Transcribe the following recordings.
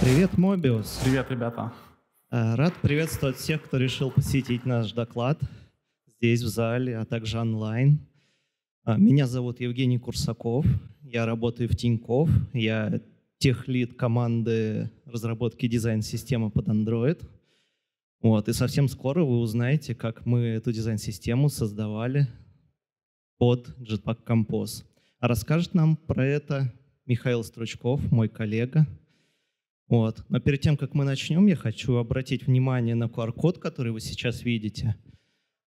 Привет, Мобиус. Привет, ребята. Э, рад приветствовать всех, кто решил посетить наш доклад здесь, в зале, а также онлайн. Э, меня зовут Евгений Курсаков, я работаю в Тиньков, я тех лид команды разработки дизайн-системы под Android. Вот, и совсем скоро вы узнаете, как мы эту дизайн-систему создавали под Jetpack Compose. А расскажет нам про это Михаил Стручков, мой коллега. Вот. Но перед тем, как мы начнем, я хочу обратить внимание на QR-код, который вы сейчас видите.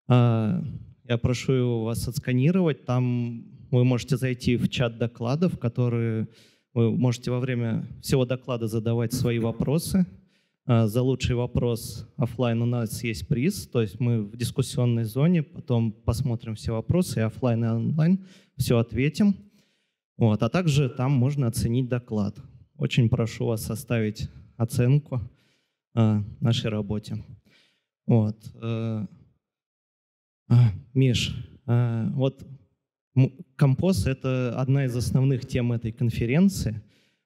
А, я прошу вас отсканировать. Там вы можете зайти в чат докладов, которые вы можете во время всего доклада задавать свои вопросы. А, за лучший вопрос офлайн у нас есть приз, то есть мы в дискуссионной зоне, потом посмотрим все вопросы, и офлайн и онлайн все ответим. Вот. А также там можно оценить доклад. Очень прошу вас составить оценку а, нашей работе. Вот. Э, а, Миш, э, вот Композ — это одна из основных тем этой конференции.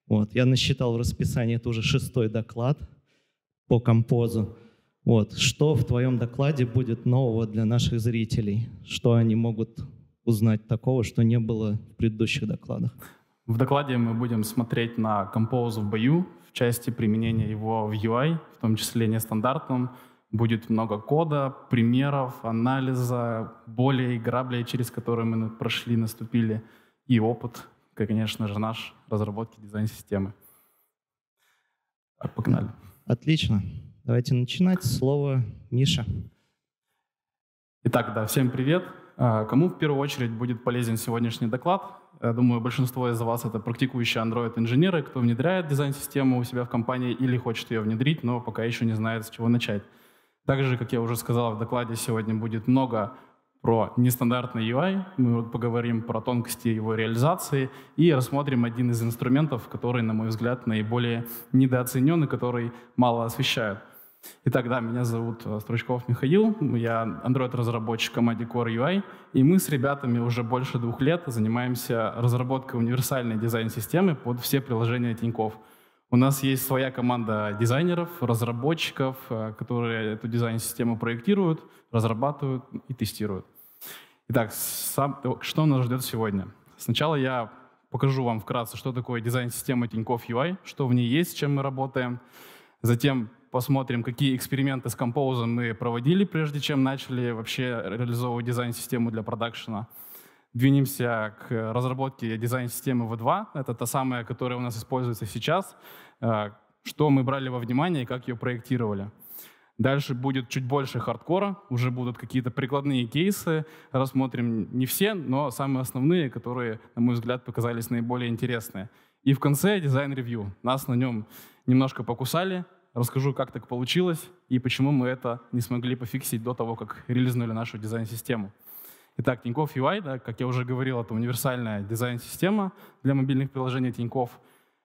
Вот. Я насчитал в расписании, это уже шестой доклад по композу. Вот. Что в твоем докладе будет нового для наших зрителей? Что они могут узнать такого, что не было в предыдущих докладах? В докладе мы будем смотреть на композ в бою в части применения его в UI, в том числе нестандартном, будет много кода, примеров, анализа, и грабли, через которые мы прошли, наступили, и опыт, конечно же, наш разработки дизайн-системы. Погнали. Отлично. Давайте начинать. Слово Миша. Итак, да, всем привет. А, кому в первую очередь будет полезен сегодняшний доклад? Я думаю, большинство из вас это практикующие Android-инженеры, кто внедряет дизайн-систему у себя в компании или хочет ее внедрить, но пока еще не знает, с чего начать. Также, как я уже сказал, в докладе сегодня будет много про нестандартный UI, мы поговорим про тонкости его реализации и рассмотрим один из инструментов, который, на мой взгляд, наиболее недооценен и который мало освещают. Итак, да, меня зовут э, Стручков Михаил, я Android-разработчик команды Core UI, и мы с ребятами уже больше двух лет занимаемся разработкой универсальной дизайн-системы под все приложения Тинькофф. У нас есть своя команда дизайнеров, разработчиков, э, которые эту дизайн-систему проектируют, разрабатывают и тестируют. Итак, сам, э, что нас ждет сегодня? Сначала я покажу вам вкратце, что такое дизайн-система Тинькофф UI, что в ней есть, с чем мы работаем. Затем посмотрим, какие эксперименты с композом мы проводили, прежде чем начали вообще реализовывать дизайн-систему для продакшена двинемся к разработке дизайн-системы V2. Это та самая, которая у нас используется сейчас. Э, что мы брали во внимание и как ее проектировали. Дальше будет чуть больше хардкора, уже будут какие-то прикладные кейсы. Рассмотрим не все, но самые основные, которые, на мой взгляд, показались наиболее интересные. И в конце дизайн-ревью. Нас на нем немножко покусали. Расскажу, как так получилось и почему мы это не смогли пофиксить до того, как релизнули нашу дизайн-систему. Итак, Тинькофф UI, да, как я уже говорил, это универсальная дизайн-система для мобильных приложений Тинькофф.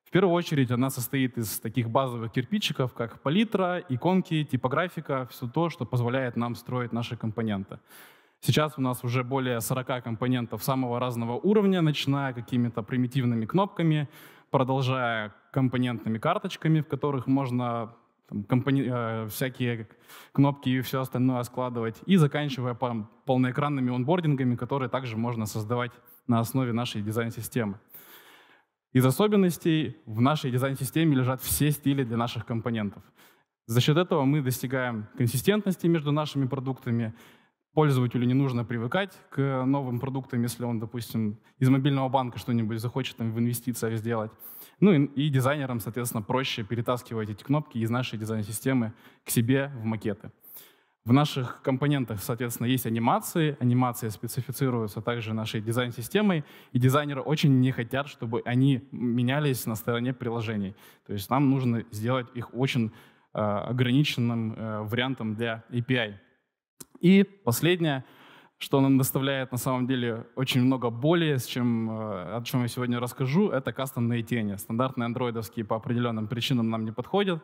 В первую очередь она состоит из таких базовых кирпичиков, как палитра, иконки, типографика, все то, что позволяет нам строить наши компоненты. Сейчас у нас уже более 40 компонентов самого разного уровня, начиная какими-то примитивными кнопками, продолжая компонентными карточками, в которых можно там, компони... Э, всякие кнопки и все остальное складывать, и заканчивая пом- полноэкранными онбордингами, которые также можно создавать на основе нашей дизайн-системы. Из особенностей в нашей дизайн-системе лежат все стили для наших компонентов. За счет этого мы достигаем консистентности между нашими продуктами, пользователю не нужно привыкать к новым продуктам, если он, допустим, из мобильного банка что-нибудь захочет там, в инвестициях сделать. Ну и, и дизайнерам, соответственно, проще перетаскивать эти кнопки из нашей дизайн-системы к себе в макеты. В наших компонентах, соответственно, есть анимации. Анимации специфицируются также нашей дизайн-системой, и дизайнеры очень не хотят, чтобы они менялись на стороне приложений. То есть нам нужно сделать их очень э, ограниченным э, вариантом для API. И последнее — что нам доставляет на самом деле очень много боли, с чем, э, о чем я сегодня расскажу, это кастомные тени. Стандартные андроидовские по определенным причинам нам не подходят.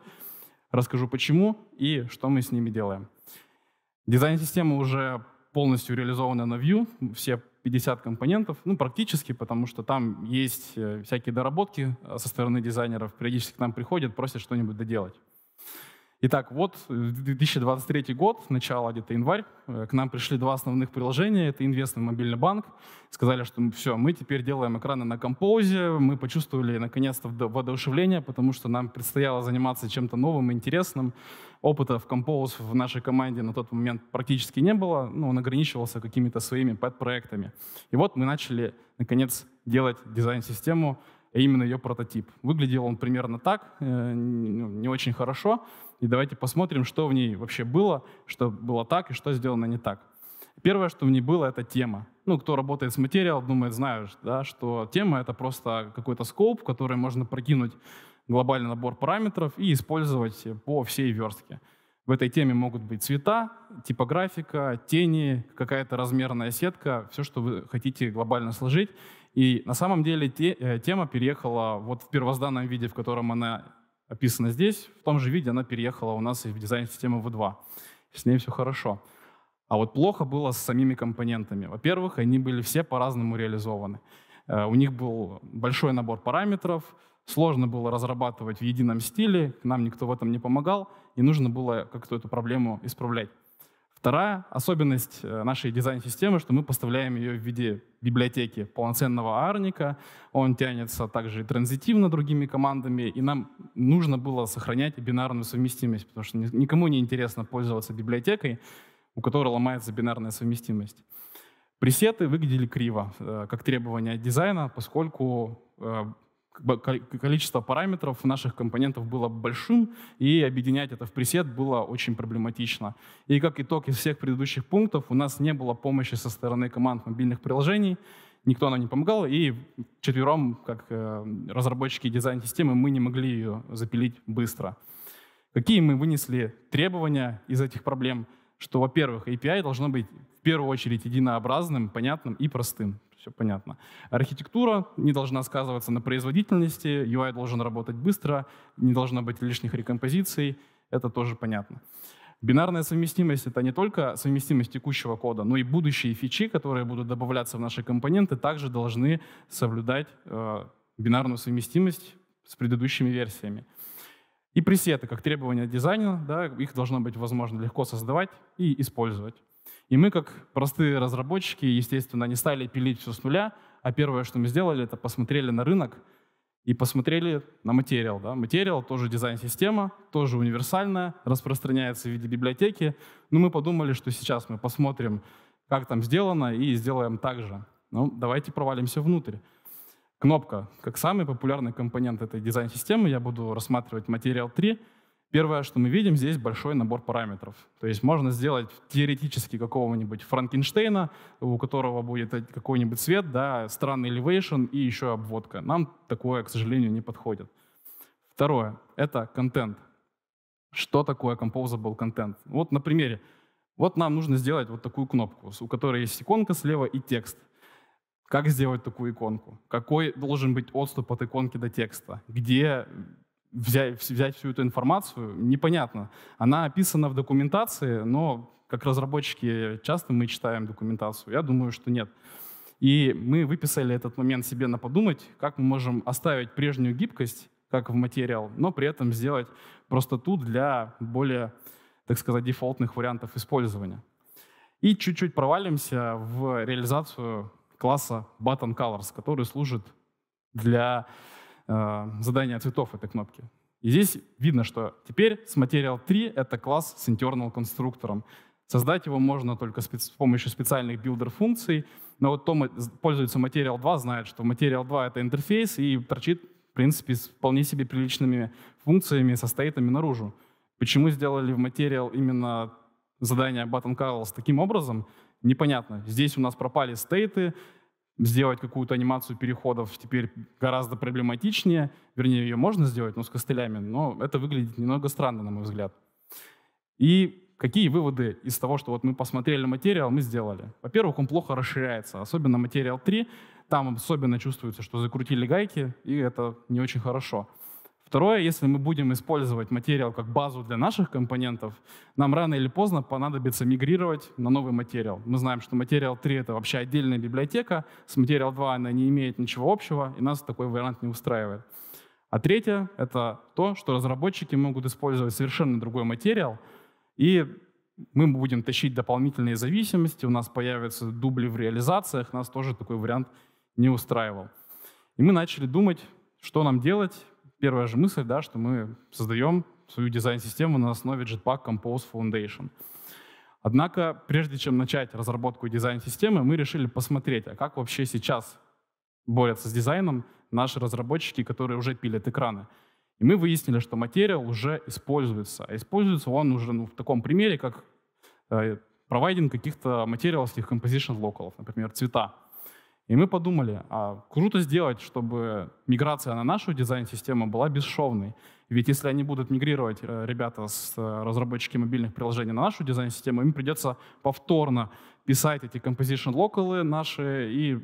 Расскажу почему и что мы с ними делаем. Дизайн системы уже полностью реализована на Vue, все 50 компонентов, ну практически, потому что там есть э, всякие доработки э, со стороны дизайнеров, периодически к нам приходят, просят что-нибудь доделать. Итак, вот 2023 э, год, начало где-то январь. Э, к нам пришли два основных приложения. Это Инвестный мобильный банк. Сказали, что все, мы теперь делаем экраны на композе. Мы почувствовали наконец-то воодушевление, потому что нам предстояло заниматься чем-то новым и интересным. Опыта в композ в нашей команде на тот момент практически не было. но ну, он ограничивался какими-то своими подпроектами. И вот мы начали, наконец, делать дизайн-систему а именно ее прототип. Выглядел он примерно так, э, ну, не очень хорошо. И давайте посмотрим, что в ней вообще было, что было так и что сделано не так. Первое, что в ней было, это тема. Ну, кто работает с материалом думает, знаешь, да, что тема — это просто какой-то скоп, в который можно прокинуть глобальный набор параметров и использовать по всей верстке. В этой теме могут быть цвета, типографика, тени, какая-то размерная сетка, все, что вы хотите глобально сложить. И на самом деле те, э, тема переехала вот в первозданном виде, в котором она описана здесь, в том же виде она переехала у нас и в дизайн системы V2. С ней все хорошо. А вот плохо было с самими компонентами. Во-первых, они были все по-разному реализованы. Э, у них был большой набор параметров, сложно было разрабатывать в едином стиле, к нам никто в этом не помогал, и нужно было как-то эту проблему исправлять. Вторая особенность э, нашей дизайн-системы, что мы поставляем ее в виде библиотеки полноценного арника. Он тянется также и транзитивно другими командами, и нам нужно было сохранять бинарную совместимость, потому что никому не интересно пользоваться библиотекой, у которой ломается бинарная совместимость. Пресеты выглядели криво, э, как требование дизайна, поскольку э, количество параметров наших компонентов было большим, и объединять это в пресет было очень проблематично. И как итог из всех предыдущих пунктов, у нас не было помощи со стороны команд мобильных приложений, никто нам не помогал, и четвером, как э, разработчики и дизайн системы, мы не могли ее запилить быстро. Какие мы вынесли требования из этих проблем? Что, во-первых, API должно быть в первую очередь единообразным, понятным и простым, все понятно. Архитектура не должна сказываться на производительности, UI должен работать быстро, не должно быть лишних рекомпозиций, это тоже понятно. Бинарная совместимость — это не только совместимость текущего кода, но и будущие фичи, которые будут добавляться в наши компоненты, также должны соблюдать э, бинарную совместимость с предыдущими версиями. И пресеты, как требования дизайна, да, их должно быть возможно легко создавать и использовать. И мы, как простые разработчики, естественно, не стали пилить все с нуля, а первое, что мы сделали, это посмотрели на рынок и посмотрели на материал. Да? Материал тоже дизайн-система, тоже универсальная, распространяется в виде библиотеки. Но мы подумали, что сейчас мы посмотрим, как там сделано, и сделаем так же. Ну, давайте провалимся внутрь. Кнопка, как самый популярный компонент этой дизайн-системы, я буду рассматривать материал 3, Первое, что мы видим, здесь большой набор параметров. То есть можно сделать теоретически какого-нибудь Франкенштейна, у которого будет какой-нибудь цвет, да, странный elevation и еще обводка. Нам такое, к сожалению, не подходит. Второе — это контент. Что такое composable контент? Вот на примере. Вот нам нужно сделать вот такую кнопку, у которой есть иконка слева и текст. Как сделать такую иконку? Какой должен быть отступ от иконки до текста? Где взять, взять всю эту информацию, непонятно. Она описана в документации, но как разработчики часто мы читаем документацию. Я думаю, что нет. И мы выписали этот момент себе на подумать, как мы можем оставить прежнюю гибкость, как в материал, но при этом сделать просто тут для более, так сказать, дефолтных вариантов использования. И чуть-чуть провалимся в реализацию класса Button Colors, который служит для Э, задание цветов этой кнопки. И здесь видно, что теперь с Material 3 это класс с internal конструктором. Создать его можно только с помощью специальных билдер-функций, но вот кто пользуется Material 2, знает, что Material 2 — это интерфейс и торчит, в принципе, с вполне себе приличными функциями, со стейтами наружу. Почему сделали в Material именно задание Button Calls таким образом, непонятно. Здесь у нас пропали стейты, сделать какую-то анимацию переходов теперь гораздо проблематичнее. Вернее, ее можно сделать, но с костылями, но это выглядит немного странно, на мой взгляд. И какие выводы из того, что вот мы посмотрели материал, мы сделали? Во-первых, он плохо расширяется, особенно материал 3. Там особенно чувствуется, что закрутили гайки, и это не очень хорошо. Второе, если мы будем использовать материал как базу для наших компонентов, нам рано или поздно понадобится мигрировать на новый материал. Мы знаем, что материал 3 — это вообще отдельная библиотека, с материал 2 она не имеет ничего общего, и нас такой вариант не устраивает. А третье — это то, что разработчики могут использовать совершенно другой материал, и мы будем тащить дополнительные зависимости, у нас появятся дубли в реализациях, нас тоже такой вариант не устраивал. И мы начали думать, что нам делать, первая же мысль, да, что мы создаем свою дизайн-систему на основе Jetpack Compose Foundation. Однако, прежде чем начать разработку дизайн-системы, мы решили посмотреть, а как вообще сейчас борются с дизайном наши разработчики, которые уже пилят экраны. И мы выяснили, что материал уже используется. А используется он уже ну, в таком примере, как э, провайдинг каких-то материаловских composition локалов, например, цвета. И мы подумали, а круто сделать, чтобы миграция на нашу дизайн-систему была бесшовной. Ведь если они будут мигрировать, э, ребята, с э, разработчики мобильных приложений на нашу дизайн-систему, им придется повторно писать эти composition локалы наши, и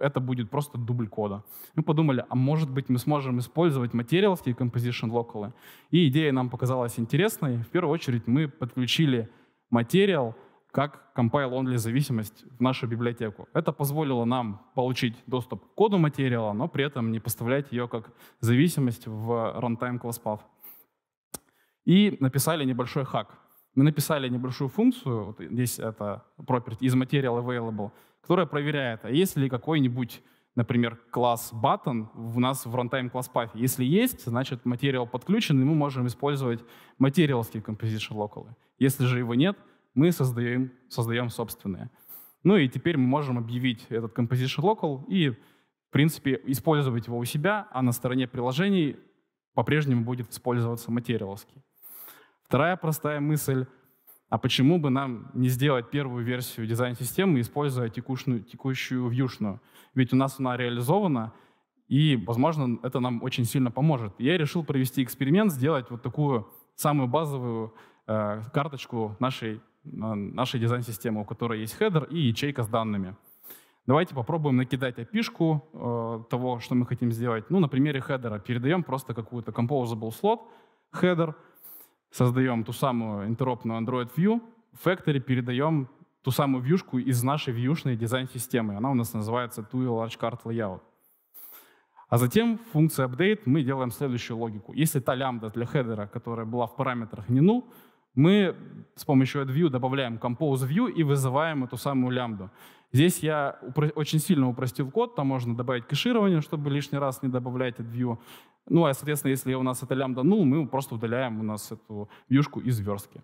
это будет просто дубль кода. Мы подумали, а может быть мы сможем использовать материалы и composition локалы. И идея нам показалась интересной. В первую очередь мы подключили материал — как compile-only зависимость в нашу библиотеку. Это позволило нам получить доступ к коду материала, но при этом не поставлять ее как зависимость в runtime class path. И написали небольшой хак. Мы написали небольшую функцию, вот здесь это property из material available, которая проверяет, а есть ли какой-нибудь, например, класс button у нас в runtime class path. Если есть, значит материал подключен, и мы можем использовать материалские composition локалы. Если же его нет — мы создаем, создаем собственные. Ну и теперь мы можем объявить этот composition local и, в принципе, использовать его у себя, а на стороне приложений по-прежнему будет использоваться материаловский. Вторая простая мысль а почему бы нам не сделать первую версию дизайн-системы, используя текущую, текущую вьюшную? Ведь у нас она реализована, и, возможно, это нам очень сильно поможет. Я решил провести эксперимент, сделать вот такую самую базовую э, карточку нашей нашей дизайн-системы, у которой есть хедер и ячейка с данными. Давайте попробуем накидать api э, того, что мы хотим сделать. Ну, на примере хедера. Передаем просто какую-то composable слот, хедер, создаем ту самую интеропную Android View, в Factory передаем ту самую вьюшку из нашей вьюшной дизайн-системы. Она у нас называется Tui Large Card Layout. А затем в функции update мы делаем следующую логику. Если та лямбда для хедера, которая была в параметрах не null, мы с помощью AddView добавляем ComposeView и вызываем эту самую лямбду. Здесь я очень сильно упростил код, там можно добавить кэширование, чтобы лишний раз не добавлять AddView. Ну, а, соответственно, если у нас эта лямбда null, мы просто удаляем у нас эту вьюшку из верстки.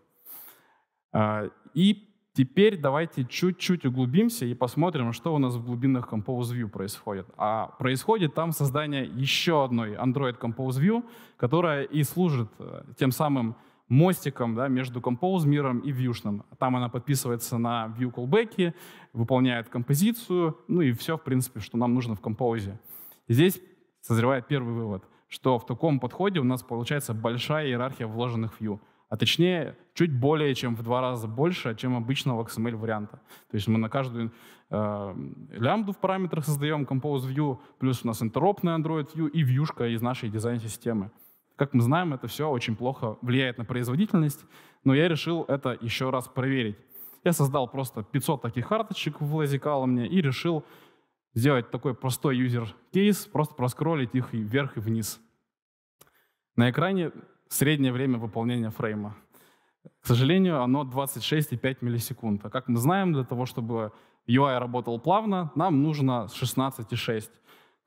А, и теперь давайте чуть-чуть углубимся и посмотрим, что у нас в глубинах composeView происходит. А происходит там создание еще одной Android composeView, которая и служит э, тем самым мостиком да, между Compose миром и вьюшным. Там она подписывается на view callback, выполняет композицию, ну и все, в принципе, что нам нужно в Compose. здесь созревает первый вывод, что в таком подходе у нас получается большая иерархия вложенных view, а точнее чуть более чем в два раза больше, чем обычного XML варианта. То есть мы на каждую э, в параметрах создаем Compose View, плюс у нас интеропная Android View и вьюшка из нашей дизайн-системы. Как мы знаем, это все очень плохо влияет на производительность, но я решил это еще раз проверить. Я создал просто 500 таких карточек в Lazy Column и решил сделать такой простой юзер-кейс, просто проскроллить их и вверх, и вниз. На экране среднее время выполнения фрейма. К сожалению, оно 26,5 миллисекунд. А как мы знаем, для того, чтобы UI работал плавно, нам нужно 16,6.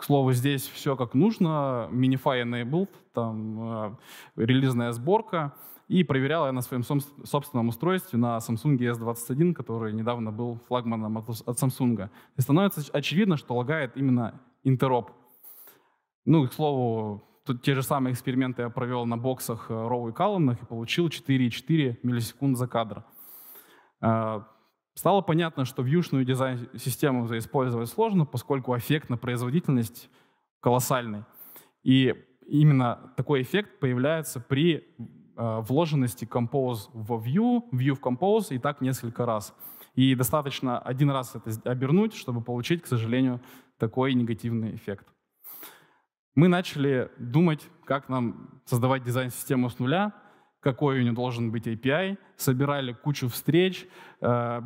К слову, здесь все как нужно, Minify Enabled, там э, релизная сборка, и проверял я на своем собственном устройстве, на Samsung e S21, который недавно был флагманом от, от Samsung. И становится очевидно, что лагает именно интероп. Ну, к слову, тут те же самые эксперименты я провел на боксах э, Роу и Калленах и получил 4,4 миллисекунд за кадр. Э, Стало понятно, что вьюшную дизайн-систему заиспользовать сложно, поскольку эффект на производительность колоссальный. И именно такой эффект появляется при э, вложенности Compose в View, View в Compose и так несколько раз. И достаточно один раз это обернуть, чтобы получить, к сожалению, такой негативный эффект. Мы начали думать, как нам создавать дизайн-систему с нуля — какой у нее должен быть API, собирали кучу встреч, э,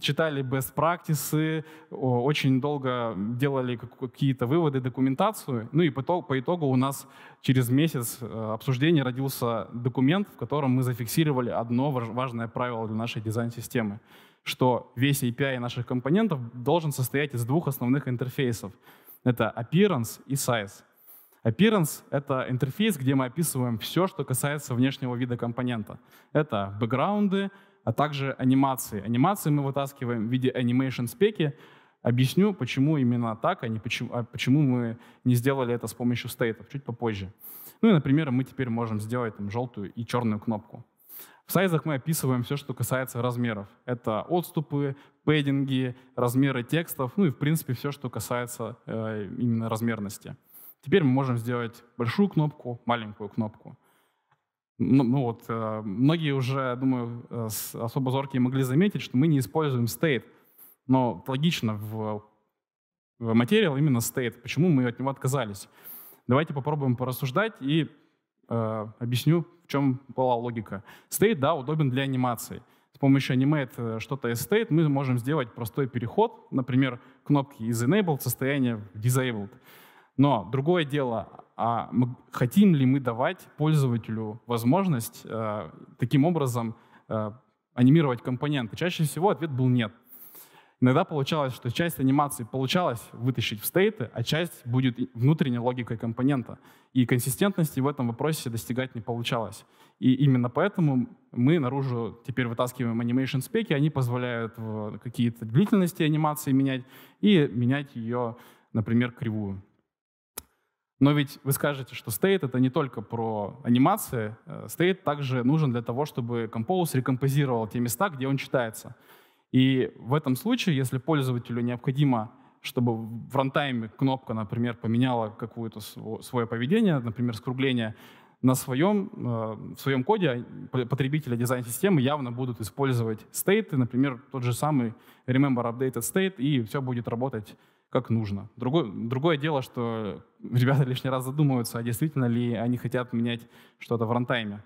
читали best practices, очень долго делали какие-то выводы, документацию. Ну и по итогу у нас через месяц э, обсуждения родился документ, в котором мы зафиксировали одно важное правило для нашей дизайн-системы, что весь API наших компонентов должен состоять из двух основных интерфейсов. Это appearance и size. Appearance — это интерфейс, где мы описываем все, что касается внешнего вида компонента. Это бэкграунды, а также анимации. Анимации мы вытаскиваем в виде animation спеки. Объясню, почему именно так, а, не почему, а почему мы не сделали это с помощью стейтов, чуть попозже. Ну и, например, мы теперь можем сделать там, желтую и черную кнопку. В сайзах мы описываем все, что касается размеров. Это отступы, пэддинги, размеры текстов, ну и, в принципе, все, что касается э, именно размерности. Теперь мы можем сделать большую кнопку, маленькую кнопку. Ну, ну вот, э, многие уже, думаю, э, особо зоркие могли заметить, что мы не используем state. Но логично в, в материал именно state. Почему мы от него отказались? Давайте попробуем порассуждать и э, объясню, в чем была логика. State, да, удобен для анимации. С помощью animate э, что-то из state мы можем сделать простой переход, например, кнопки из enabled состояния в disabled. Но другое дело, а хотим ли мы давать пользователю возможность э, таким образом э, анимировать компоненты? Чаще всего ответ был нет. Иногда получалось, что часть анимации получалось вытащить в стейты, а часть будет внутренней логикой компонента. И консистентности в этом вопросе достигать не получалось. И именно поэтому мы наружу теперь вытаскиваем animation спеки, они позволяют э, какие-то длительности анимации менять и менять ее, например, кривую. Но ведь вы скажете, что state это не только про анимации. Э, state также нужен для того, чтобы Compose рекомпозировал те места, где он читается. И в этом случае, если пользователю необходимо, чтобы в рантайме кнопка, например, поменяла какое-то свое поведение, например, скругление, на своем, э, в своем коде а потребители дизайн-системы явно будут использовать стейты, например, тот же самый remember updated state, и все будет работать как нужно. Другое, другое дело, что ребята лишний раз задумываются, а действительно ли они хотят менять что-то в рантайме.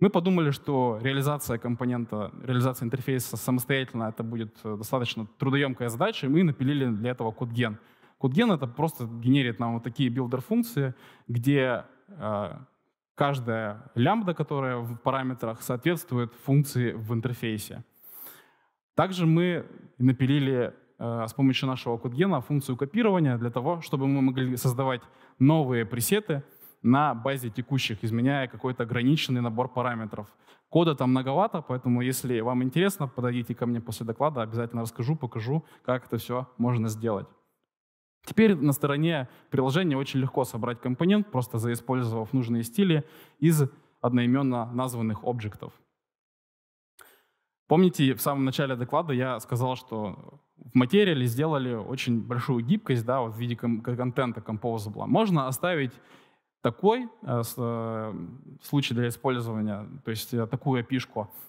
Мы подумали, что реализация компонента, реализация интерфейса самостоятельно это будет э, достаточно трудоемкая задача, и мы напилили для этого CodeGen. CodeGen это просто генерит нам вот такие билдер-функции, где э, каждая лямбда, которая в параметрах, соответствует функции в интерфейсе. Также мы напилили Э, с помощью нашего кодгена функцию копирования для того, чтобы мы могли создавать новые пресеты на базе текущих, изменяя какой-то ограниченный набор параметров. Кода там многовато, поэтому если вам интересно, подойдите ко мне после доклада, обязательно расскажу, покажу, как это все можно сделать. Теперь на стороне приложения очень легко собрать компонент, просто заиспользовав нужные стили из одноименно названных объектов. Помните, в самом начале доклада я сказал, что в материале сделали очень большую гибкость да, вот в виде ком- контента composable. Можно оставить такой э, с, э, случай для использования, то есть э, такую api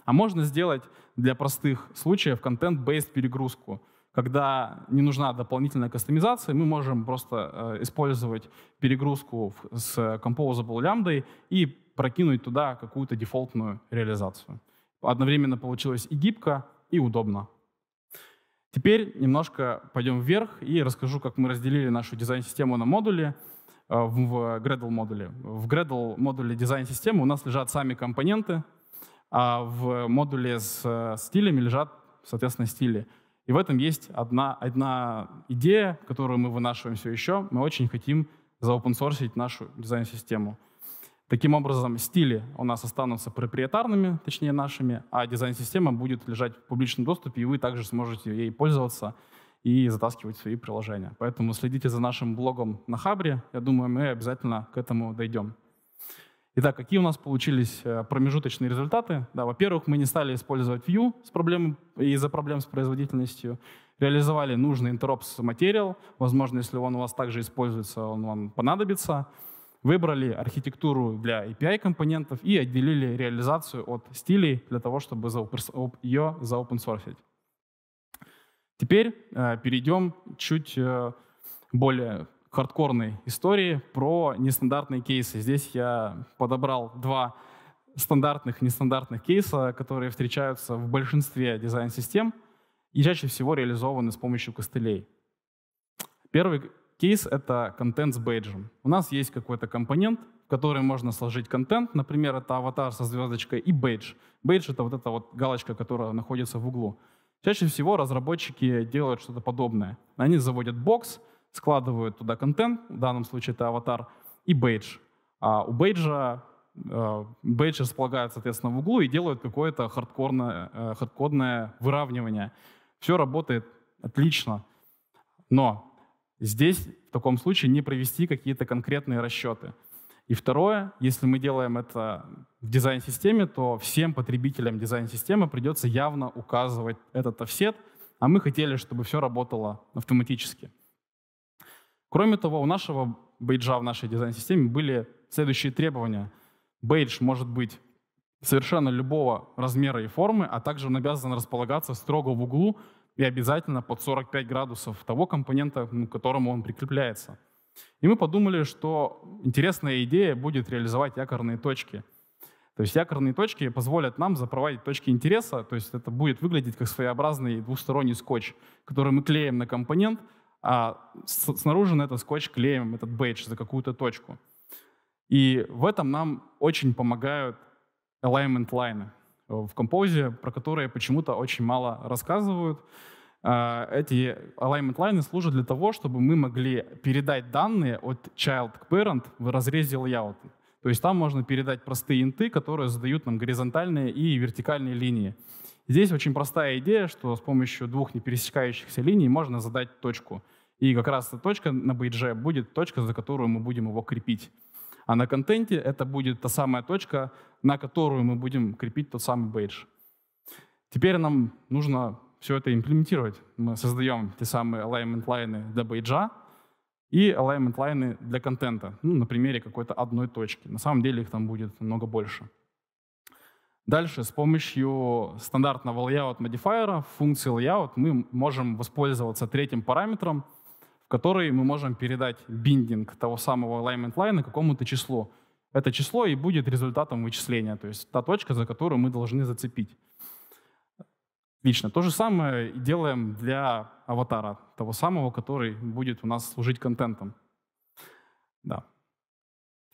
А можно сделать для простых случаев контент-based перегрузку. Когда не нужна дополнительная кастомизация, мы можем просто э, использовать перегрузку в, с composable лямбдой и прокинуть туда какую-то дефолтную реализацию. Одновременно получилось и гибко, и удобно. Теперь немножко пойдем вверх и расскажу, как мы разделили нашу дизайн-систему на модули э, в Gradle модуле. В Gradle модуле дизайн-системы у нас лежат сами компоненты, а в модуле с э, стилями лежат, соответственно, стили. И в этом есть одна, одна идея, которую мы вынашиваем все еще. Мы очень хотим заопенсорсить нашу дизайн-систему. Таким образом, стили у нас останутся проприетарными, точнее нашими, а дизайн-система будет лежать в публичном доступе, и вы также сможете ей пользоваться и затаскивать свои приложения. Поэтому следите за нашим блогом на Хабре. Я думаю, мы обязательно к этому дойдем. Итак, какие у нас получились э, промежуточные результаты? Да, во-первых, мы не стали использовать Vue с проблем, из-за проблем с производительностью. Реализовали нужный интеропс материал. Возможно, если он у вас также используется, он вам понадобится выбрали архитектуру для API-компонентов и отделили реализацию от стилей для того, чтобы ее заопенсорсить. Теперь э, перейдем чуть э, более хардкорной истории про нестандартные кейсы. Здесь я подобрал два стандартных и нестандартных кейса, которые встречаются в большинстве дизайн-систем и чаще всего реализованы с помощью костылей. Первый Кейс — это контент с бейджем. У нас есть какой-то компонент, в который можно сложить контент. Например, это аватар со звездочкой и бейдж. Бейдж — это вот эта вот галочка, которая находится в углу. Чаще всего разработчики делают что-то подобное. Они заводят бокс, складывают туда контент, в данном случае это аватар, и бейдж. А у бейджа э, бейдж располагает, соответственно, в углу и делают какое-то хардкорное, э, хардкодное выравнивание. Все работает отлично. Но Здесь в таком случае не провести какие-то конкретные расчеты. И второе, если мы делаем это в дизайн-системе, то всем потребителям дизайн-системы придется явно указывать этот офсет, а мы хотели, чтобы все работало автоматически. Кроме того, у нашего бейджа в нашей дизайн-системе были следующие требования. Бейдж может быть совершенно любого размера и формы, а также он обязан располагаться строго в углу и обязательно под 45 градусов того компонента, к которому он прикрепляется. И мы подумали, что интересная идея будет реализовать якорные точки. То есть якорные точки позволят нам запроводить точки интереса, то есть это будет выглядеть как своеобразный двусторонний скотч, который мы клеим на компонент, а снаружи на этот скотч клеим этот бейдж за какую-то точку. И в этом нам очень помогают alignment лайны в композе, про которые почему-то очень мало рассказывают. А, эти alignment лайны служат для того, чтобы мы могли передать данные от child к parent в разрезе layout. То есть там можно передать простые инты, которые задают нам горизонтальные и вертикальные линии. Здесь очень простая идея, что с помощью двух непересекающихся линий можно задать точку. И как раз эта точка на бейдже будет точка, за которую мы будем его крепить. А на контенте это будет та самая точка, на которую мы будем крепить тот самый бейдж. Теперь нам нужно все это имплементировать. Мы создаем те самые alignment лайны для бейджа и alignment лайны для контента, ну, на примере какой-то одной точки. На самом деле их там будет намного больше. Дальше с помощью стандартного layout модифайера, функции layout, мы можем воспользоваться третьим параметром — который мы можем передать биндинг того самого alignment line какому-то числу. Это число и будет результатом вычисления, то есть та точка, за которую мы должны зацепить. лично. То же самое делаем для аватара, того самого, который будет у нас служить контентом. Да.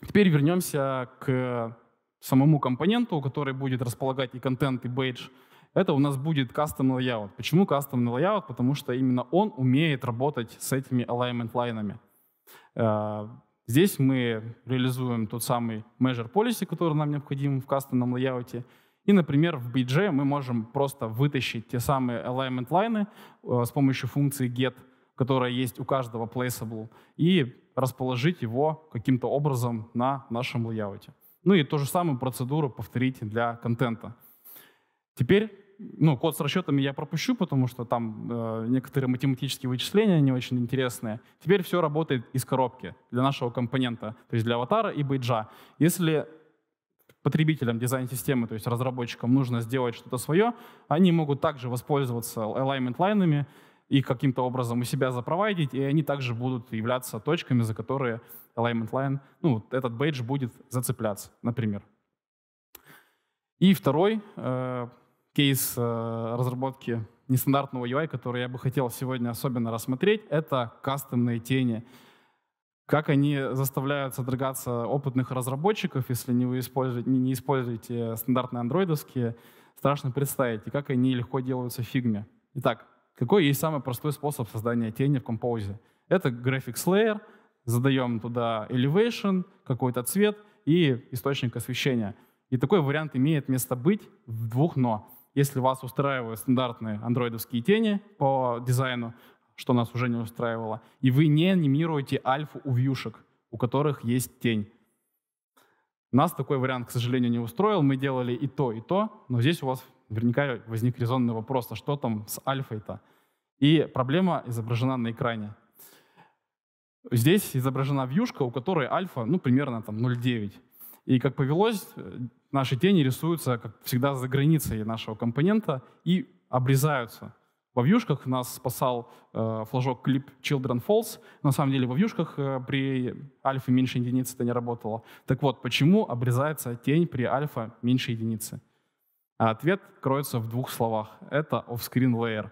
Теперь вернемся к самому компоненту, который будет располагать и контент, и бейдж — это у нас будет custom layout. Почему custom layout? Потому что именно он умеет работать с этими alignment лайнами. Э, здесь мы реализуем тот самый measure policy, который нам необходим в кастомном лейауте. И, например, в BJ мы можем просто вытащить те самые alignment лайны э, с помощью функции get, которая есть у каждого placeable, и расположить его каким-то образом на нашем лейауте. Ну и ту же самую процедуру повторить для контента. Теперь ну, код с расчетами я пропущу, потому что там э, некоторые математические вычисления не очень интересные. Теперь все работает из коробки для нашего компонента, то есть для аватара и бейджа. Если потребителям дизайн-системы, то есть разработчикам, нужно сделать что-то свое, они могут также воспользоваться alignment-лайнами и каким-то образом у себя запровайдить, и они также будут являться точками, за которые alignment лайн, ну, этот бейдж будет зацепляться, например. И второй э, кейс э, разработки нестандартного UI, который я бы хотел сегодня особенно рассмотреть, это кастомные тени. Как они заставляют содрогаться опытных разработчиков, если не вы используете, не используете стандартные андроидовские, страшно представить, и как они легко делаются в фигме. Итак, какой есть самый простой способ создания тени в композе? Это Graphics Layer, задаем туда Elevation, какой-то цвет и источник освещения. И такой вариант имеет место быть в двух «но». Если вас устраивают стандартные андроидовские тени по дизайну, что нас уже не устраивало, и вы не анимируете альфу у вьюшек, у которых есть тень. Нас такой вариант, к сожалению, не устроил. Мы делали и то, и то, но здесь у вас наверняка возник резонный вопрос, а что там с альфой-то? И проблема изображена на экране. Здесь изображена вьюшка, у которой альфа ну, примерно там 0,9. И как повелось, наши тени рисуются, как всегда, за границей нашего компонента и обрезаются. Во вьюшках нас спасал э, флажок Clip Children Falls. На самом деле во вьюшках э, при альфа меньше единицы это не работало. Так вот, почему обрезается тень при альфа меньше единицы? А ответ кроется в двух словах. Это off-screen layer.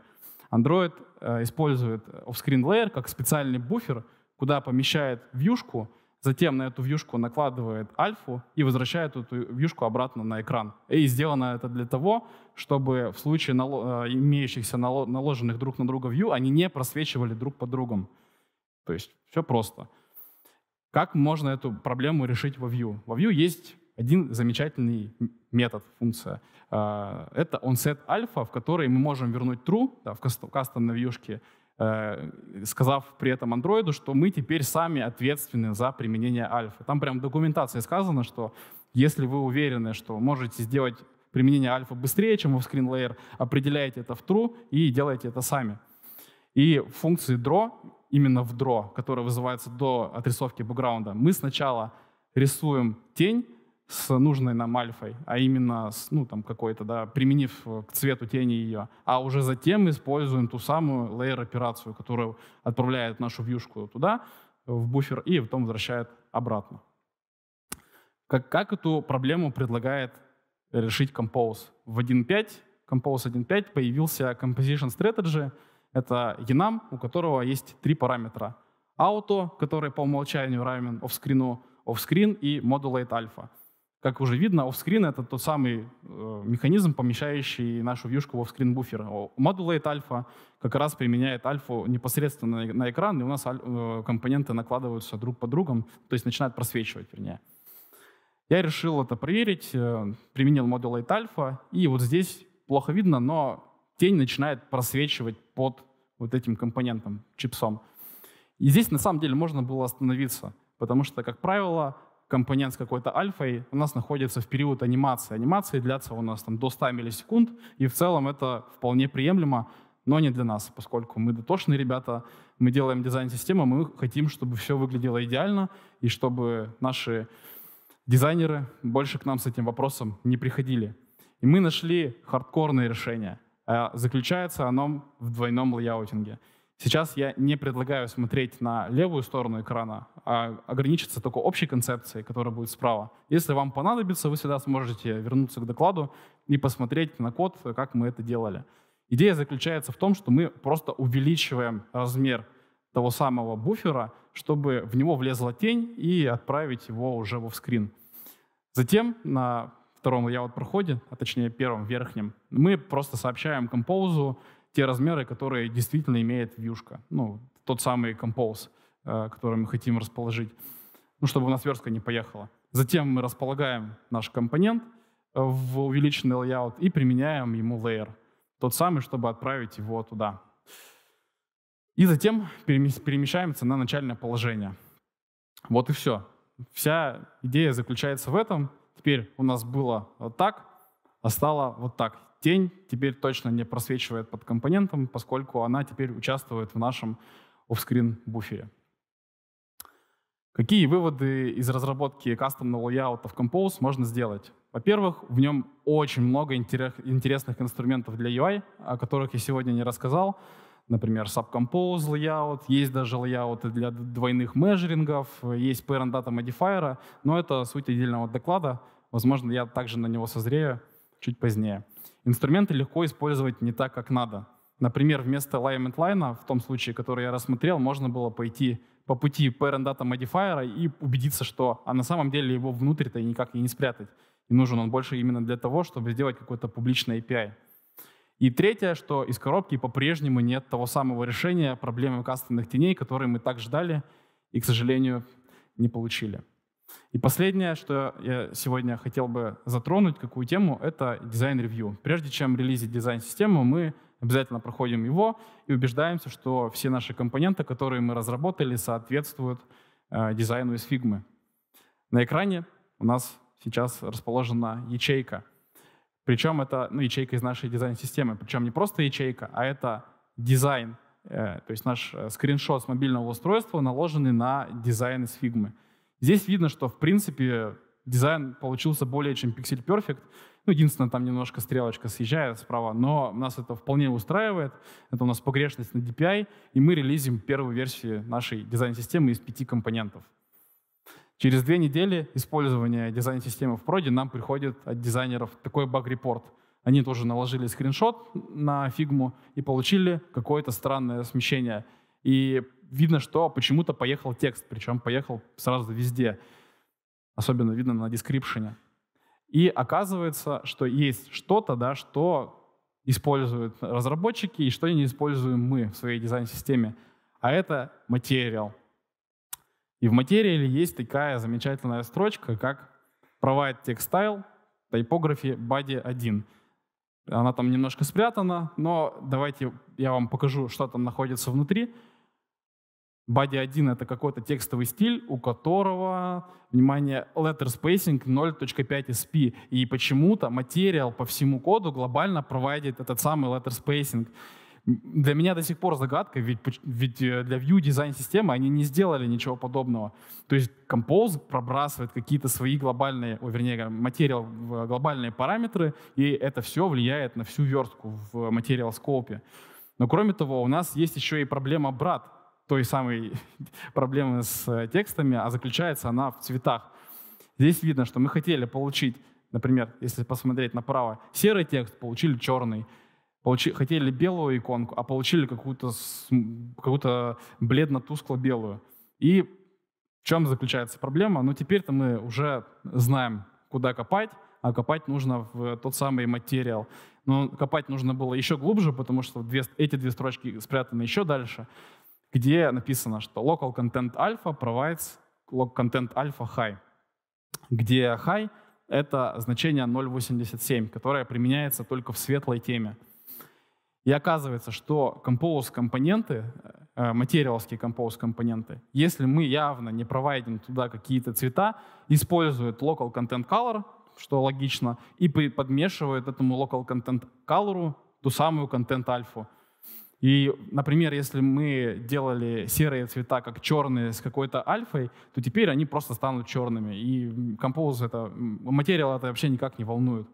Android э, использует off-screen layer как специальный буфер, куда помещает вьюшку, затем на эту вьюшку накладывает альфу и возвращает эту вьюшку обратно на экран. И сделано это для того, чтобы в случае э, имеющихся наложенных друг на друга вью они не просвечивали друг под другом. То есть все просто. Как можно эту проблему решить во Vue? Во Vue есть один замечательный метод, функция. Э, это onset альфа, в которой мы можем вернуть true да, в кастомной вьюшке, Э, сказав при этом андроиду, что мы теперь сами ответственны за применение Альфа. Там прям в документации сказано, что если вы уверены, что можете сделать применение альфа быстрее, чем в screen layer, определяете это в true и делаете это сами. И функции draw, именно в draw, которая вызывается до отрисовки бэкграунда, мы сначала рисуем тень, с нужной нам альфой, а именно с, ну, там какой-то, да, применив э, к цвету тени ее, а уже затем используем ту самую лейер-операцию, которая отправляет нашу вьюшку туда, в буфер, и потом возвращает обратно. Как, как эту проблему предлагает решить Compose? В 1.5, Compose 1.5 появился Composition Strategy, это enum, у которого есть три параметра. Auto, который по умолчанию равен офскрину офскрин и modulate alpha — как уже видно, офскрин — это тот самый э, механизм, помещающий нашу вьюшку в офскрин буфер. Modulate Alpha как раз применяет альфу непосредственно на экран, и у нас э, компоненты накладываются друг по другом, то есть начинают просвечивать, вернее. Я решил это проверить, э, применил Modulate Alpha, и вот здесь плохо видно, но тень начинает просвечивать под вот этим компонентом, чипсом. И здесь на самом деле можно было остановиться, потому что, как правило, компонент с какой-то альфой у нас находится в период анимации. Анимации длятся у нас там до 100 миллисекунд, и в целом это вполне приемлемо, но не для нас, поскольку мы дотошные ребята, мы делаем дизайн системы мы хотим, чтобы все выглядело идеально, и чтобы наши дизайнеры больше к нам с этим вопросом не приходили. И мы нашли хардкорное решение. А заключается оно в двойном лейаутинге. Сейчас я не предлагаю смотреть на левую сторону экрана, а ограничиться только общей концепцией, которая будет справа. Если вам понадобится, вы всегда сможете вернуться к докладу и посмотреть на код, как мы это делали. Идея заключается в том, что мы просто увеличиваем размер того самого буфера, чтобы в него влезла тень и отправить его уже во скрин. Затем на втором я вот проходе, а точнее первом верхнем, мы просто сообщаем композу, те размеры, которые действительно имеет вьюшка. Ну, тот самый compose, э, который мы хотим расположить, ну, чтобы у нас верстка не поехала. Затем мы располагаем наш компонент э, в увеличенный layout и применяем ему layer, тот самый, чтобы отправить его туда. И затем перемещаемся на начальное положение. Вот и все. Вся идея заключается в этом. Теперь у нас было вот так, а стало вот так тень теперь точно не просвечивает под компонентом, поскольку она теперь участвует в нашем офскрин буфере. Какие выводы из разработки кастомного Layout в Compose можно сделать? Во-первых, в нем очень много интересных инструментов для UI, о которых я сегодня не рассказал. Например, subcompose layout, есть даже Layout для двойных межерингов, есть parent data modifier, но это суть отдельного доклада. Возможно, я также на него созрею чуть позднее. Инструменты легко использовать не так, как надо. Например, вместо alignment line, в том случае, который я рассмотрел, можно было пойти по пути parent data modifier и убедиться, что а на самом деле его внутрь-то никак и не спрятать. И нужен он больше именно для того, чтобы сделать какой-то публичный API. И третье, что из коробки по-прежнему нет того самого решения проблемы кастомных теней, которые мы так ждали и, к сожалению, не получили. И последнее, что я сегодня хотел бы затронуть, какую тему, это дизайн-ревью. Прежде чем релизить дизайн-систему, мы обязательно проходим его и убеждаемся, что все наши компоненты, которые мы разработали, соответствуют э, дизайну из фигмы. На экране у нас сейчас расположена ячейка. Причем это ну, ячейка из нашей дизайн-системы. Причем не просто ячейка, а это дизайн, э, то есть наш э, скриншот с мобильного устройства, наложенный на дизайн из фигмы. Здесь видно, что, в принципе, дизайн получился более чем пиксель перфект. Ну, единственное, там немножко стрелочка съезжает справа, но нас это вполне устраивает. Это у нас погрешность на DPI, и мы релизим первую версию нашей дизайн-системы из пяти компонентов. Через две недели использования дизайн-системы в проде нам приходит от дизайнеров такой баг-репорт. Они тоже наложили скриншот на фигму и получили какое-то странное смещение и видно, что почему-то поехал текст, причем поехал сразу везде. Особенно видно на дескрипшене. И оказывается, что есть что-то, да, что используют разработчики и что не используем мы в своей дизайн-системе. А это материал. И в материале есть такая замечательная строчка, как provide Text Style typography body 1. Она там немножко спрятана, но давайте я вам покажу, что там находится внутри. Body 1 — это какой-то текстовый стиль, у которого, внимание, letter spacing 0.5 SP. И почему-то материал по всему коду глобально проводит этот самый letter spacing. Для меня до сих пор загадка, ведь, ведь э, для Vue дизайн-системы они не сделали ничего подобного. То есть Compose пробрасывает какие-то свои глобальные, о, вернее, материал, глобальные параметры, и это все влияет на всю вертку в материал скопе. Но кроме того, у нас есть еще и проблема брат — той самой проблемы с э, текстами, а заключается она в цветах. Здесь видно, что мы хотели получить, например, если посмотреть направо, серый текст, получили черный. Получи, хотели белую иконку, а получили какую-то какую, какую бледно-тускло-белую. И в чем заключается проблема? Ну, теперь-то мы уже знаем, куда копать, а копать нужно в тот самый материал. Но копать нужно было еще глубже, потому что две, эти две строчки спрятаны еще дальше где написано, что local content alpha provides local content alpha high, где high — это значение 0.87, которое применяется только в светлой теме. И оказывается, что compose компоненты, э, материалские compose компоненты, если мы явно не провайдим туда какие-то цвета, используют local content color, что логично, и подмешивают этому local content color ту самую контент-альфу. И, например, если мы делали серые цвета как черные с какой-то альфой, то теперь они просто станут черными. И композ это, материал это вообще никак не волнует.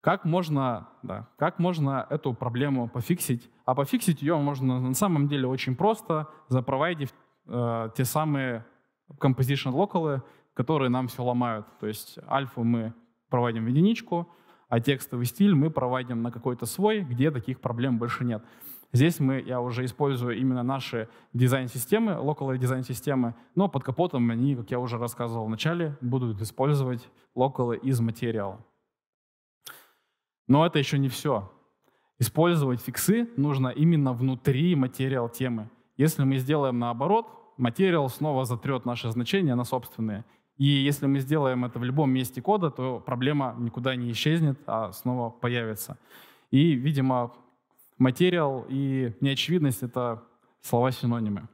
Как можно, да, как можно эту проблему пофиксить? А пофиксить ее можно на самом деле очень просто, запровайдив э, те самые composition локалы, которые нам все ломают. То есть альфу мы проводим в единичку, а текстовый стиль мы проводим на какой-то свой, где таких проблем больше нет. Здесь мы, я уже использую именно наши дизайн-системы, локалы дизайн-системы, но под капотом они, как я уже рассказывал в начале, будут использовать локалы из материала. Но это еще не все. Использовать фиксы нужно именно внутри материал темы. Если мы сделаем наоборот, материал снова затрет наши значения на собственные – и если мы сделаем это в любом месте кода, то проблема никуда не исчезнет, а снова появится. И, видимо, материал и неочевидность — это слова-синонимы.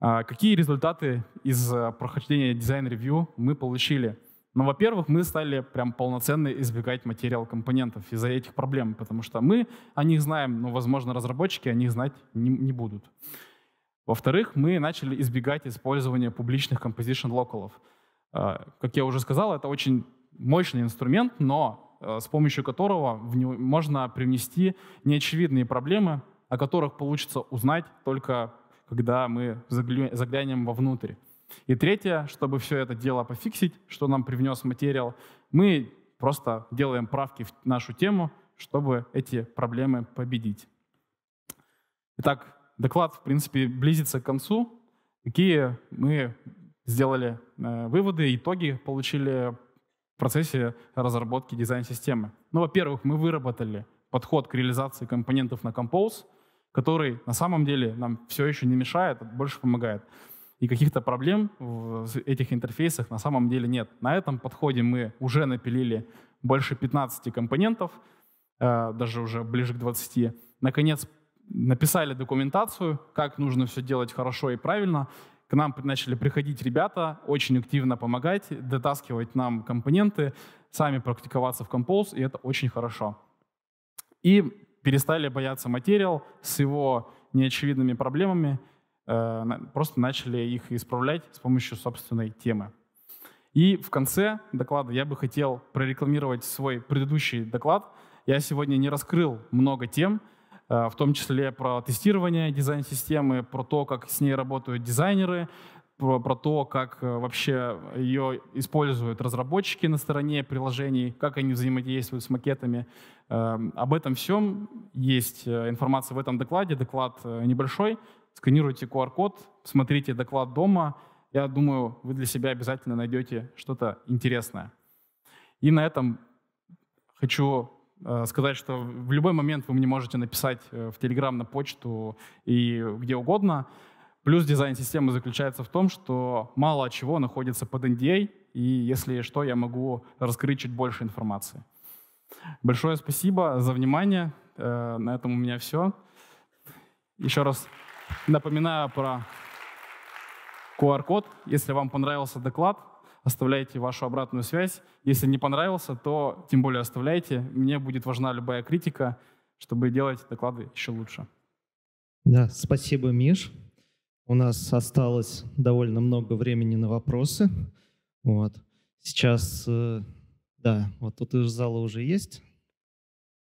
А какие результаты из э, прохождения дизайн-ревью мы получили? Ну, во-первых, мы стали прям полноценно избегать материал компонентов из-за этих проблем, потому что мы о них знаем, но, возможно, разработчики о них знать не, не будут. Во-вторых, мы начали избегать использования публичных composition локалов. Э, как я уже сказал, это очень мощный инструмент, но э, с помощью которого можно привнести неочевидные проблемы, о которых получится узнать только когда мы заглянем вовнутрь. И третье, чтобы все это дело пофиксить, что нам привнес материал, мы просто делаем правки в нашу тему, чтобы эти проблемы победить. Итак, доклад, в принципе, близится к концу. Какие мы сделали э, выводы, итоги получили в процессе разработки дизайн-системы? Ну, во-первых, мы выработали подход к реализации компонентов на Compose, который на самом деле нам все еще не мешает, а больше помогает. И каких-то проблем в этих интерфейсах на самом деле нет. На этом подходе мы уже напилили больше 15 компонентов, э, даже уже ближе к 20. Наконец, написали документацию, как нужно все делать хорошо и правильно. К нам начали приходить ребята, очень активно помогать, дотаскивать нам компоненты, сами практиковаться в Compose, и это очень хорошо. И перестали бояться материал с его неочевидными проблемами, э, просто начали их исправлять с помощью собственной темы. И в конце доклада я бы хотел прорекламировать свой предыдущий доклад. Я сегодня не раскрыл много тем, Э, в том числе про тестирование дизайн-системы, про то, как с ней работают дизайнеры, про, про то, как э, вообще ее используют разработчики на стороне приложений, как они взаимодействуют с макетами. Эм, об этом всем есть э, информация в этом докладе. Доклад небольшой. Сканируйте QR-код, смотрите доклад дома. Я думаю, вы для себя обязательно найдете что-то интересное. И на этом хочу Э, сказать, что в любой момент вы мне можете написать э, в Telegram на почту и где угодно. Плюс дизайн системы заключается в том, что мало чего находится под NDA, а, и если что, я могу раскрыть чуть больше информации. Большое спасибо за внимание. Э, на этом у меня все. Еще раз напоминаю про QR-код. Если вам понравился доклад, оставляйте вашу обратную связь. Если не понравился, то тем более оставляйте. Мне будет важна любая критика, чтобы делать доклады еще лучше. Да, спасибо, Миш. У нас осталось довольно много времени на вопросы. Вот. Сейчас, э, да, вот тут из зала уже есть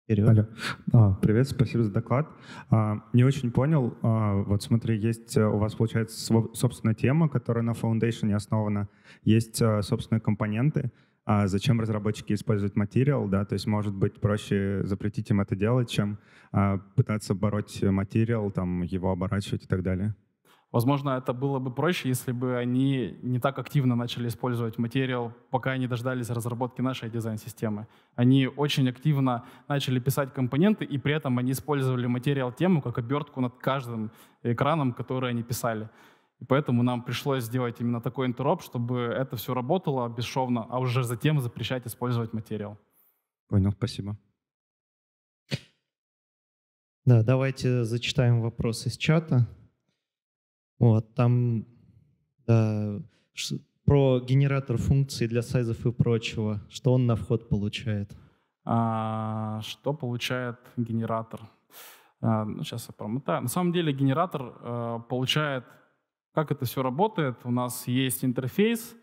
Вперед. Алло. А, привет, спасибо за доклад. А, не очень понял. А, вот смотри, есть э, у вас, получается, собственная тема, которая на Foundation основана. Есть а, собственные компоненты. А зачем разработчики используют материал, да, то есть может быть проще запретить им это делать, чем а, пытаться бороть материал, там его оборачивать и так далее. Возможно, это было бы проще, если бы они не так активно начали использовать материал, пока они дождались разработки нашей дизайн-системы. Они очень активно начали писать компоненты, и при этом они использовали материал тему как обертку над каждым экраном, который они писали. И поэтому нам пришлось сделать именно такой интероп, чтобы это все работало бесшовно, а уже затем запрещать использовать материал. Понял, спасибо. Да, давайте зачитаем вопрос из чата. Вот, там да, про генератор функций для сайзов и прочего, что он на вход получает. А, что получает генератор? А, сейчас ну, я промотаю. На самом деле генератор а, получает, как это все работает, у нас есть интерфейс,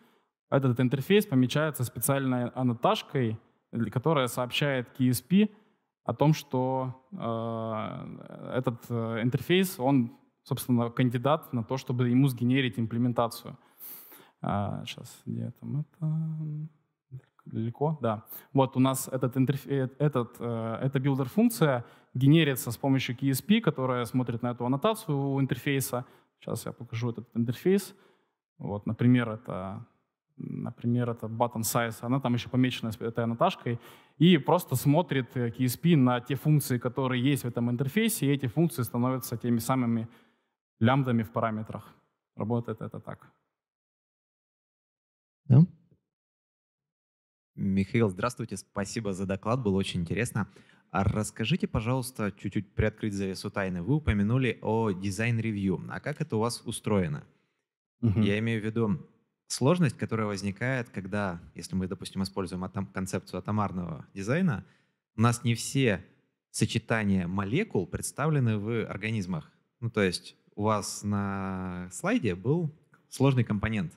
этот интерфейс помечается специальной аннотажкой, э, которая сообщает KSP о том, что а, э, этот интерфейс, он собственно, кандидат на то, чтобы ему сгенерить имплементацию. А, сейчас, где там это? Далеко, да. Вот у нас этот интерф... Э, этот, э, эта билдер-функция генерится с помощью KSP, которая смотрит на эту аннотацию у интерфейса. Сейчас я покажу этот интерфейс. Вот, например, это например, это button size, она там еще помечена этой аннотажкой, и просто смотрит э, KSP на те функции, которые есть в этом интерфейсе, и эти функции становятся теми самыми лямбдами в параметрах. Работает это так. Да? Михаил, здравствуйте, спасибо за доклад, было очень интересно. А расскажите, пожалуйста, чуть-чуть приоткрыть завесу тайны. Вы упомянули о дизайн-ревью. А как это у вас устроено? Угу. Я имею в виду сложность, которая возникает, когда, если мы, допустим, используем атом, концепцию атомарного дизайна, у нас не все сочетания молекул представлены в организмах. Ну, то есть у вас на слайде был сложный компонент,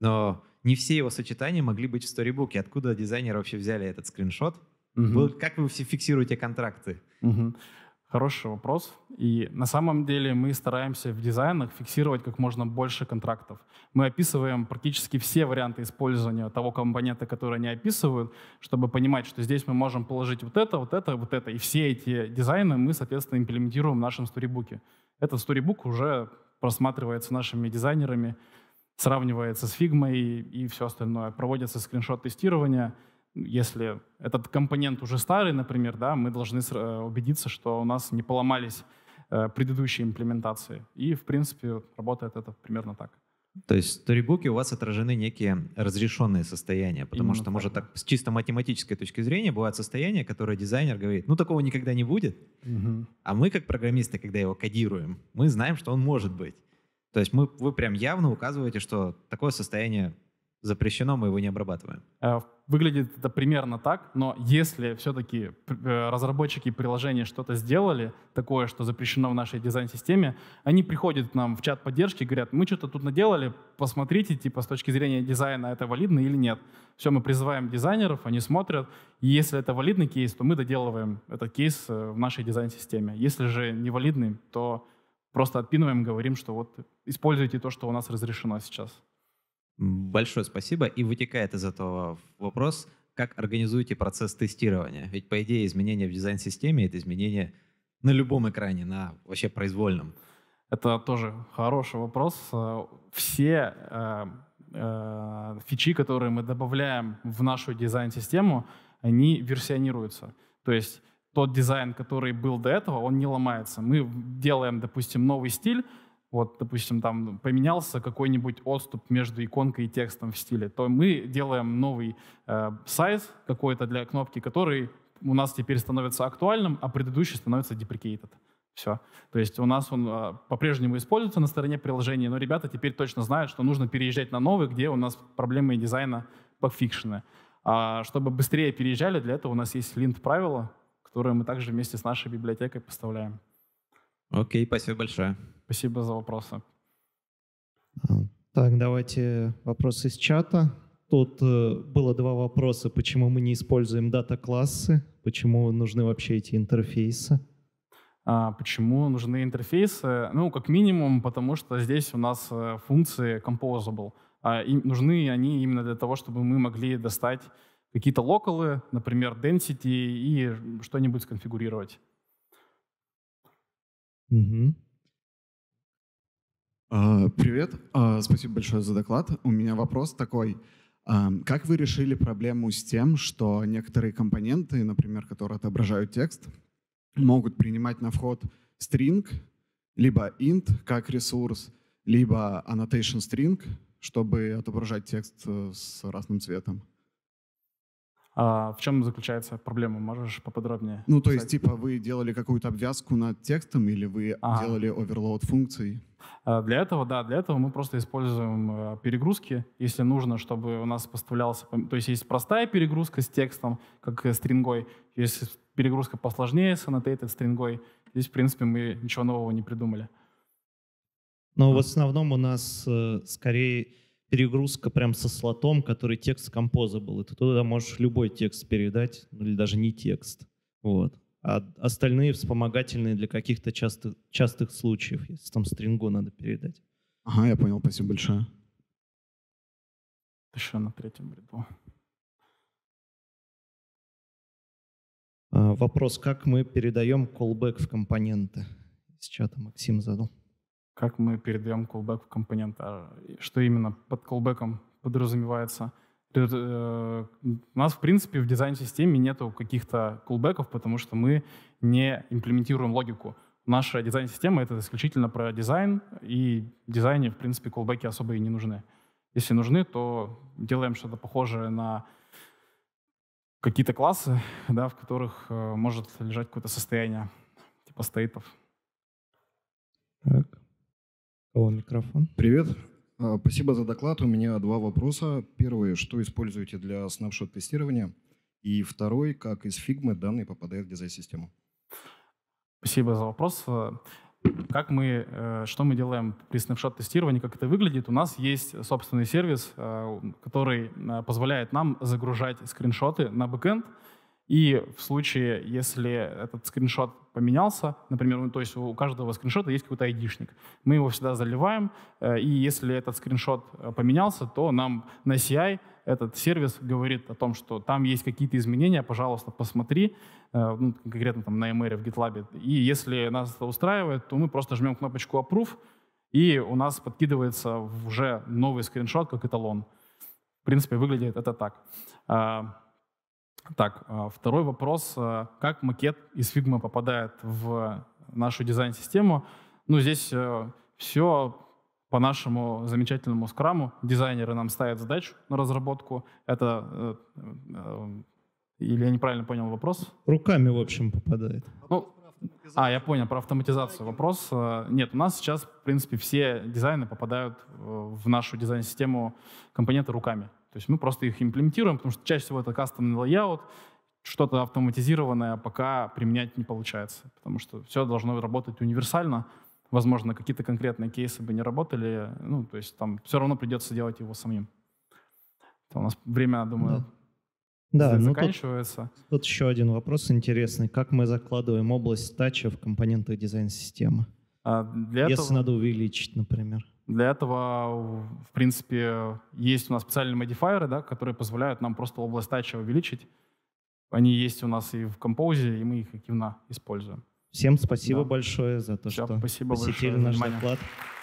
но не все его сочетания могли быть в сторибуке. Откуда дизайнеры вообще взяли этот скриншот? Угу. как вы все фиксируете контракты? Угу. Хороший вопрос. И на самом деле мы стараемся в дизайнах фиксировать как можно больше контрактов. Мы описываем практически все варианты использования того компонента, который они описывают, чтобы понимать, что здесь мы можем положить вот это, вот это, вот это. И все эти дизайны мы, соответственно, имплементируем в нашем сторибуке. Этот storybook уже просматривается нашими дизайнерами, сравнивается с фигмой и все остальное. Проводятся скриншот тестирования. Если этот компонент уже старый, например, да, мы должны э, убедиться, что у нас не поломались э, предыдущие имплементации. И, в принципе, работает это примерно так. То есть в сторибуке у вас отражены некие разрешенные состояния, потому Именно что, так. может, так с чисто математической точки зрения бывают состояния, которые дизайнер говорит, ну такого никогда не будет, угу. а мы как программисты, когда его кодируем, мы знаем, что он может быть. То есть мы, вы прям явно указываете, что такое состояние запрещено, мы его не обрабатываем. Э, выглядит это примерно так, но если все-таки э, разработчики приложения что-то сделали, такое, что запрещено в нашей дизайн-системе, они приходят к нам в чат поддержки и говорят, мы что-то тут наделали, посмотрите, типа с точки зрения дизайна это валидно или нет. Все, мы призываем дизайнеров, они смотрят, и если это валидный кейс, то мы доделываем этот кейс э, в нашей дизайн-системе. Если же не валидный, то просто отпинываем, говорим, что вот используйте то, что у нас разрешено сейчас. Большое спасибо. И вытекает из этого вопрос, как организуете процесс тестирования? Ведь, по идее, изменения в дизайн-системе — это изменения на любом экране, на вообще произвольном. Это тоже хороший вопрос. Э, все э, э, фичи, которые мы добавляем в нашу дизайн-систему, они версионируются. То есть тот дизайн, который был до этого, он не ломается. Мы делаем, допустим, новый стиль, вот, допустим, там поменялся какой-нибудь отступ между иконкой и текстом в стиле, то мы делаем новый э, сайз какой-то для кнопки, который у нас теперь становится актуальным, а предыдущий становится deprecated. Все. То есть у нас он э, по-прежнему используется на стороне приложения, но ребята теперь точно знают, что нужно переезжать на новый, где у нас проблемы дизайна пофикшены. А чтобы быстрее переезжали, для этого у нас есть линт правила, которые мы также вместе с нашей библиотекой поставляем. Окей, спасибо большое. Спасибо за вопросы. Так, давайте вопрос из чата. Тут э, было два вопроса. Почему мы не используем дата-классы? Почему нужны вообще эти интерфейсы? А, почему нужны интерфейсы? Ну, как минимум, потому что здесь у нас э, функции composable. А, и нужны они именно для того, чтобы мы могли достать какие-то локалы, например, density и что-нибудь сконфигурировать. Угу. А, привет, а, спасибо большое за доклад. У меня вопрос такой. А, как вы решили проблему с тем, что некоторые компоненты, например, которые отображают текст, могут принимать на вход string, либо int как ресурс, либо annotation string, чтобы отображать текст э, с разным цветом? А в чем заключается проблема? Можешь поподробнее? Ну, то есть, типа, вы делали какую-то обвязку над текстом или вы а. делали оверлоад функций? Для этого, да, для этого мы просто используем э, перегрузки, если нужно, чтобы у нас поставлялся... Эм, то есть есть простая перегрузка с текстом, как стрингой, есть перегрузка посложнее с annotated стрингой. Здесь, в принципе, мы ничего нового не придумали. Но а. в основном у нас э, скорее перегрузка прям со слотом, который текст композа был. И ты туда можешь любой текст передать, ну, или даже не текст. Вот. А остальные вспомогательные для каких-то частых, частых случаев, если там стрингу надо передать. Ага, я понял, спасибо большое. Еще на третьем ряду. А, вопрос, как мы передаем callback в компоненты? Сейчас чата Максим задал как мы передаем callback в компонент, а что именно под callback подразумевается. Э, у нас, в принципе, в дизайн-системе нету каких-то callbackов, потому что мы не имплементируем логику. Наша дизайн-система — это исключительно про дизайн, и в дизайне, в принципе, колбеки особо и не нужны. Если нужны, то делаем что-то похожее на какие-то классы, да, в которых э, может лежать какое-то состояние, типа стейтов. Так. О, микрофон. Привет. А, спасибо за доклад. У меня два вопроса. Первый, что используете для снапшот-тестирования? И второй, как из фигмы данные попадают в дизайн-систему? Спасибо за вопрос. Э, как мы, э, что мы делаем при снапшот-тестировании, как это выглядит? У нас есть собственный сервис, э, который позволяет нам загружать скриншоты на бэкэнд, и в случае, если этот скриншот поменялся, например, ну, то есть у каждого скриншота есть какой-то айдишник. Мы его всегда заливаем, э, и если этот скриншот э, поменялся, то нам на CI этот сервис говорит о том, что там есть какие-то изменения, пожалуйста, посмотри, э, ну, конкретно там на EMR в GitLab. И если нас это устраивает, то мы просто жмем кнопочку Approve, и у нас подкидывается уже новый скриншот как эталон. В принципе, выглядит это так. А, так, а, второй вопрос. А, как макет из фигма попадает в нашу дизайн-систему? Ну, здесь э, все по нашему замечательному скраму. Дизайнеры нам ставят задачу на разработку. Это... Э, э, или я неправильно понял вопрос? Руками, в общем, попадает. Ну, а, я понял, про автоматизацию вопрос. Нет, у нас сейчас, в принципе, все дизайны попадают в нашу дизайн-систему компоненты руками. То есть мы просто их имплементируем, потому что чаще всего это кастомный лайаут, что-то автоматизированное а пока применять не получается, потому что все должно работать универсально. Возможно, какие-то конкретные кейсы бы не работали, ну, то есть там все равно придется делать его самим. Это у нас время, думаю, да. да заканчивается. Ну, тут, тут еще один вопрос интересный. Как мы закладываем область тача в компонентах дизайн-системы? А для Если этого... надо увеличить, например. Для этого, в принципе, есть у нас специальные модифайеры, да, которые позволяют нам просто область тача увеличить. Они есть у нас и в композе, и мы их активно используем. Всем спасибо да. большое за то, Все, что спасибо посетили большое. наш Внимание. доклад.